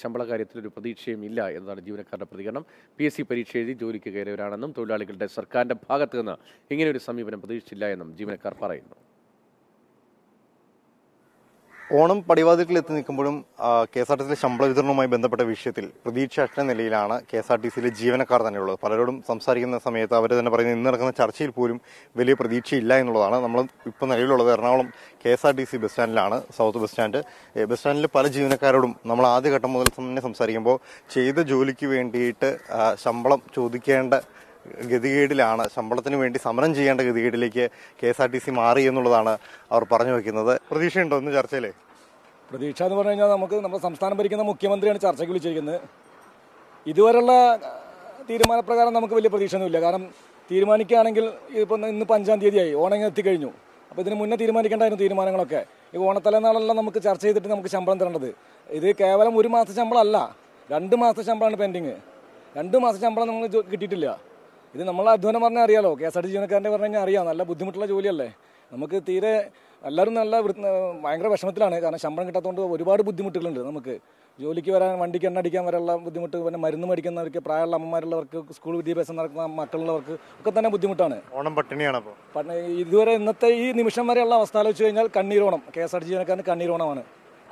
ശമ്പള കാര്യത്തിൽ ഒരു പ്രതീക്ഷയും ഇല്ല എന്നതാണ് ജീവനക്കാരുടെ പ്രതികരണം പി എസ് സി പരീക്ഷ എഴുതി ജോലിക്ക് കയറിയവരാണെന്നും തൊഴിലാളികളുടെ സർക്കാരിൻ്റെ ഭാഗത്തു നിന്ന് ഇങ്ങനെയൊരു സമീപനം പ്രതീക്ഷിച്ചില്ല എന്നും ജീവനക്കാർ പറയുന്നു ഓണം പടിവാതിക്കൽ എത്തി നിൽക്കുമ്പോഴും കെ എസ് ആർ ടി സിയിലെ ശമ്പള വിതരണവുമായി ബന്ധപ്പെട്ട വിഷയത്തിൽ പ്രതീക്ഷ നിലയിലാണ് കെ എസ് ആർ ടി സിയിലെ ജീവനക്കാർ തന്നെയുള്ളത് പലരോടും സംസാരിക്കുന്ന സമയത്ത് അവർ തന്നെ പറയുന്നത് ഇന്ന് നടക്കുന്ന ചർച്ചയിൽ പോലും വലിയ പ്രതീക്ഷയില്ല എന്നുള്ളതാണ് നമ്മൾ ഇപ്പോൾ നിലവിലുള്ളത് Ernakulam K S R T C bus സ്റ്റാൻഡിലാണ് സൗത്ത് ബസ് സ്റ്റാൻഡ് ബസ് സ്റ്റാൻഡിലെ പല ജീവനക്കാരോടും നമ്മൾ ആദ്യഘട്ടം മുതൽ തന്നെ സംസാരിക്കുമ്പോൾ ചെയ്ത ജോലിക്ക് വേണ്ടിയിട്ട് ശമ്പളം ചോദിക്കേണ്ട ഗതികേടിലാണ് ശമ്പളത്തിന് വേണ്ടി സമരം ചെയ്യേണ്ട ഗതികേടിലേക്ക് K S R T C മാറി എന്നുള്ളതാണ് അവർ പറഞ്ഞു വെക്കുന്നത് പ്രതീക്ഷയുണ്ടോ ഒന്ന് ചർച്ചയിലേ പ്രതീക്ഷ എന്ന് പറഞ്ഞു കഴിഞ്ഞാൽ നമുക്ക് നമ്മുടെ സംസ്ഥാനം ഭരിക്കുന്ന മുഖ്യമന്ത്രിയാണ് ചർച്ചയ്ക്ക് വിളിച്ചിരിക്കുന്നത് ഇതുവരെയുള്ള തീരുമാനപ്രകാരം നമുക്ക് വലിയ ഒന്നുമില്ല കാരണം തീരുമാനിക്കുകയാണെങ്കിൽ ഇപ്പോൾ ഇന്ന് പഞ്ചാം തീയതിയായി ഓണം എത്തിക്കഴിഞ്ഞു അപ്പോൾ ഇതിന് മുന്നേ തീരുമാനിക്കേണ്ടായിരുന്നു തീരുമാനങ്ങളൊക്കെ ഈ ഓണത്തലേന്നാളെല്ലാം നമുക്ക് ചർച്ച ചെയ്തിട്ട് നമുക്ക് ശമ്പളം തരേണ്ടത് ഇത് കേവലം ഒരു മാസം ശമ്പളം അല്ല രണ്ട് മാസം ശമ്പളമാണ് പെൻഡിങ് രണ്ട് മാസം ശമ്പളം നമ്മൾ കിട്ടിയിട്ടില്ല ഇത് നമ്മളെ അധ്വാനം പറഞ്ഞാൽ അറിയാലോ കെ എസ് ആർ ടി ജീവനക്കാരൻ്റെ പറഞ്ഞു കഴിഞ്ഞാൽ അറിയാം നല്ല ബുദ്ധിമുട്ടുള്ള ജോലിയല്ലേ നമുക്ക് തീരെ എല്ലാവരും നല്ല ഭയങ്കര വിഷമത്തിലാണ് കാരണം ശമ്പളം കിട്ടാത്തതുകൊണ്ട് ഒരുപാട് ബുദ്ധിമുട്ടുകളുണ്ട് നമുക്ക് ജോലിക്ക് വരാൻ വണ്ടിക്ക് എണ്ണ അടിക്കാൻ വരെയുള്ള ബുദ്ധിമുട്ട് പിന്നെ മരുന്ന് മേടിക്കുന്നവർക്ക് പ്രായമുള്ള അമ്മമാരുള്ളവർക്ക് സ്കൂൾ വിദ്യാഭ്യാസം നടക്കുന്ന മക്കളുള്ളവർക്ക് ഒക്കെ തന്നെ ബുദ്ധിമുട്ടാണ് ഓണം പട്ടിണിയാണ് അപ്പോൾ ഇതുവരെ ഇന്നത്തെ ഈ നിമിഷം വരെയുള്ള അവസ്ഥ ആലോചിച്ച് കഴിഞ്ഞാൽ കണ്ണീരോണം കെ എസ് ആർ ടി ജീവനക്കാരന് കണ്ണീരോണമാണ്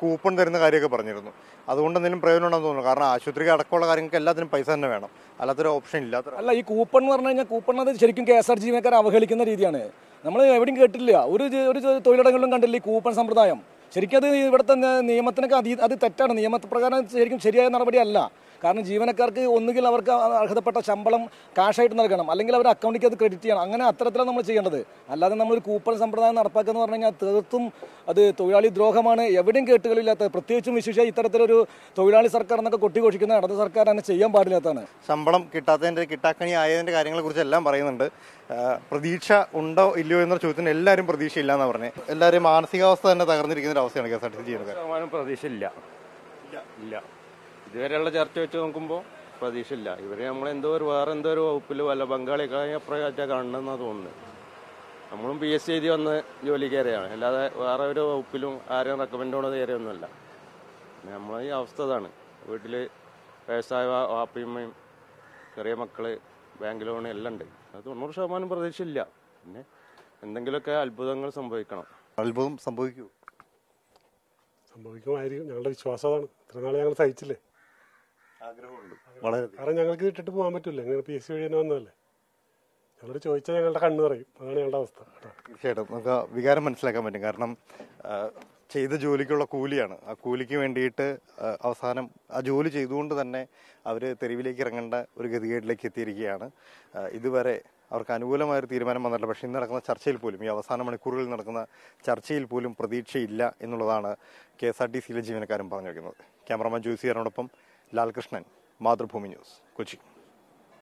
കൂപ്പൺ തരുന്ന കാര്യമൊക്കെ പറഞ്ഞിരുന്നു അതുകൊണ്ട് എന്തെങ്കിലും പ്രയോജനം ഉണ്ടെന്ന് തോന്നുന്നു കാരണം ആശുപത്രിക്ക് അടക്കമുള്ള കാര്യങ്ങൾക്ക് എല്ലാത്തിനും പൈസ തന്നെ വേണം അല്ലാത്തൊരു ഓപ്ഷൻ ഇല്ലാത്ത അല്ല ഈ കൂപ്പൺ എന്ന് പറഞ്ഞു കഴിഞ്ഞാൽ കൂപ്പൺ അത് ശരിക്കും കെ എസ് ആർ ജീവനക്കാരെ അവഹേളിക്കുന്ന രീതിയാണ് നമ്മൾ എവിടെയും കേട്ടിട്ടില്ല ഒരു ഒരു തൊഴിലിടങ്ങളിലും കണ്ടില്ല ഈ കൂപ്പൺ സമ്പ്രദായം ശരിക്കും അത് ഇവിടുത്തെ നിയമത്തിനൊക്കെ അതി അത് തെറ്റാണ് നിയമപ്രകാരം ശരിക്കും ശരിയായ നടപടിയല്ല കാരണം ജീവനക്കാർക്ക് ഒന്നുകിൽ അവർക്ക് അർഹതപ്പെട്ട ശമ്പളം കാഷായിട്ട് നൽകണം അല്ലെങ്കിൽ അവർ അക്കൗണ്ടിലേക്ക് അത് ക്രെഡിറ്റ് ചെയ്യണം അങ്ങനെ അത്തരത്തിലാണ് നമ്മൾ ചെയ്യേണ്ടത് അല്ലാതെ നമ്മളൊരു കൂപ്പൺ സമ്പ്രദായം നടപ്പാക്കുക പറഞ്ഞു കഴിഞ്ഞാൽ തീർത്തും അത് തൊഴിലാളി ദ്രോഹമാണ് എവിടെയും കേട്ടുകളില്ലാത്ത പ്രത്യേകിച്ചും വിശേഷ ഇത്തരത്തിലൊരു തൊഴിലാളി സർക്കാർ എന്നൊക്കെ കൊട്ടിഘോഷിക്കുന്ന ഇടത് സർക്കാർ തന്നെ ചെയ്യാൻ പാടില്ലാത്തതാണ് ശമ്പളം കിട്ടാത്തതിൻ്റെ കിട്ടാക്കണി ആയതിൻ്റെ കാര്യങ്ങളെക്കുറിച്ച് എല്ലാം പറയുന്നുണ്ട് പ്രതീക്ഷ ഉണ്ടോ ഇല്ലയോ എന്നൊരു ചോദ്യത്തിന് എല്ലാവരും പ്രതീക്ഷയില്ല എന്നാണ് പറഞ്ഞത് എല്ലാവരും മാനസികാവസ്ഥ തന്നെ തകർന്നിരിക്കുന്നു ഒരു അവസ്ഥയാണ് K S R T C ജീവനക്കാർ ശതമാനം പ്രതീക്ഷ ഇല്ല ഇല്ല ഇതുവരെയുള്ള ചർച്ച വെച്ച് നോക്കുമ്പോൾ പ്രതീക്ഷ ഇല്ല ഇവരെ നമ്മൾ എന്തോ ഒരു വേറെ എന്തോ ഒരു വകുപ്പിൽ വല്ല ബംഗാളി അപ്രകാറ്റാണ് കാണണമെന്നാണ് തോന്നുന്നത് നമ്മളും പി എസ് സി എഴുതി വന്ന് ജോലി കയറിയാണ് അല്ലാതെ വേറെ ഒരു വകുപ്പിലും ആരും റെക്കമെൻഡ് ചെയ്യണത് കയറിയൊന്നുമല്ല നമ്മളെ ഈ അവസ്ഥ ഇതാണ് വീട്ടിൽ വയസ്സായ വാപ്പിയമ്മയും ചെറിയ മക്കള് ബാങ്ക് ലോൺ എല്ലാം ഉണ്ട് അത് തൊണ്ണൂറ് ശതമാനം പ്രതീക്ഷയില്ല പിന്നെ എന്തെങ്കിലുമൊക്കെ അത്ഭുതങ്ങൾ സംഭവിക്കണം അത്ഭുതം സംഭവിക്കൂ സംഭവിക്കുമായിരിക്കും ഞങ്ങളുടെ വിശ്വാസം അതാണ് ഇത്ര നാൾ ഞങ്ങൾ സഹിച്ചില്ലേ കാരണം ഞങ്ങൾക്ക് ഇട്ടിട്ട് പോകാൻ പറ്റില്ല ഞങ്ങൾ പി എസ് സി വഴി തന്നെ വന്നതല്ലേ ഞങ്ങളോട് ചോദിച്ചാൽ ഞങ്ങളുടെ കണ്ണ് പറയും അതാണ് ഞങ്ങളുടെ അവസ്ഥ തീർച്ചയായിട്ടും നമുക്ക് വികാരം മനസ്സിലാക്കാൻ പറ്റും കാരണം ചെയ്ത ജോലിക്കുള്ള കൂലിയാണ് ആ കൂലിക്ക് വേണ്ടിയിട്ട് അവസാനം ആ ജോലി ചെയ്തുകൊണ്ട് തന്നെ അവർ തെരുവിലേക്ക് ഇറങ്ങേണ്ട ഒരു ഗതികേടിലേക്ക് എത്തിയിരിക്കുകയാണ് ഇതുവരെ അവർക്ക് അനുകൂലമായ ഒരു തീരുമാനം വന്നിട്ടില്ല പക്ഷേ ഇന്ന് നടക്കുന്ന ചർച്ചയിൽ പോലും ഈ അവസാന മണിക്കൂറുകളിൽ നടക്കുന്ന ചർച്ചയിൽ പോലും പ്രതീക്ഷയില്ല എന്നുള്ളതാണ് കെ എസ് ആർ ടി സിയിലെ ജീവനക്കാരും പറഞ്ഞിരിക്കുന്നത് ക്യാമറമാൻ ജോസിയാറിനോടൊപ്പം ലാൽകൃഷ്ണൻ മാതൃഭൂമി ന്യൂസ് കൊച്ചി